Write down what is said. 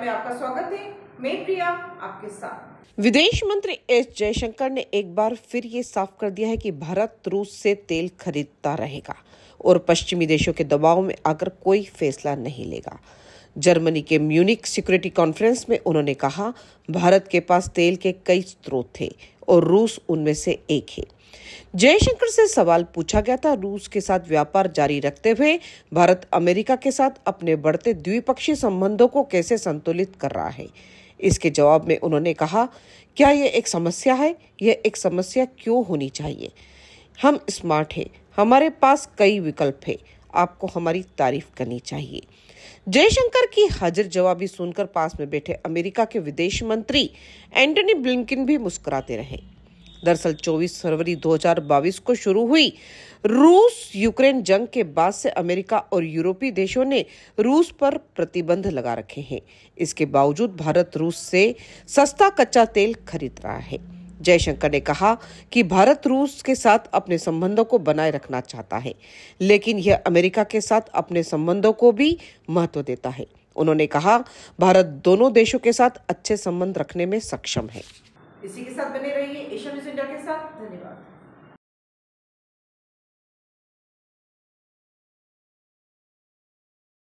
में आपका स्वागत है मैं प्रिया आपके साथ विदेश मंत्री एस जयशंकर ने एक बार फिर ये साफ कर दिया है कि भारत रूस से तेल खरीदता रहेगा और पश्चिमी देशों के दबाव में आकर कोई फैसला नहीं लेगा जर्मनी के म्यूनिक सिक्योरिटी कॉन्फ्रेंस में उन्होंने कहा भारत के पास तेल के कई स्रोत थे और रूस उनमें से एक है जयशंकर से सवाल पूछा गया था रूस के साथ व्यापार जारी रखते हुए भारत अमेरिका के साथ अपने बढ़ते द्विपक्षीय संबंधों को कैसे संतुलित कर रहा है इसके जवाब में उन्होंने कहा क्या यह एक समस्या है यह एक समस्या क्यों होनी चाहिए हम स्मार्ट हैं हमारे पास कई विकल्प हैं आपको हमारी तारीफ करनी चाहिए जयशंकर की हाजिर जवाबी सुनकर पास में बैठे अमेरिका के विदेश मंत्री एंटनी ब्लिंकिन भी मुस्कुराते रहे दरअसल 24 फरवरी 2022 को शुरू हुई रूस यूक्रेन जंग के बाद से अमेरिका और यूरोपीय देशों ने रूस पर प्रतिबंध लगा रखे हैं इसके बावजूद भारत रूस से सस्ता कच्चा तेल खरीद रहा है जयशंकर ने कहा कि भारत रूस के साथ अपने संबंधों को बनाए रखना चाहता है लेकिन यह अमेरिका के साथ अपने संबंधों को भी महत्व देता है उन्होंने कहा भारत दोनों देशों के साथ अच्छे संबंध रखने में सक्षम है इसी के साथ बने रहिए एशिया न्यूज इंडिया के साथ धन्यवाद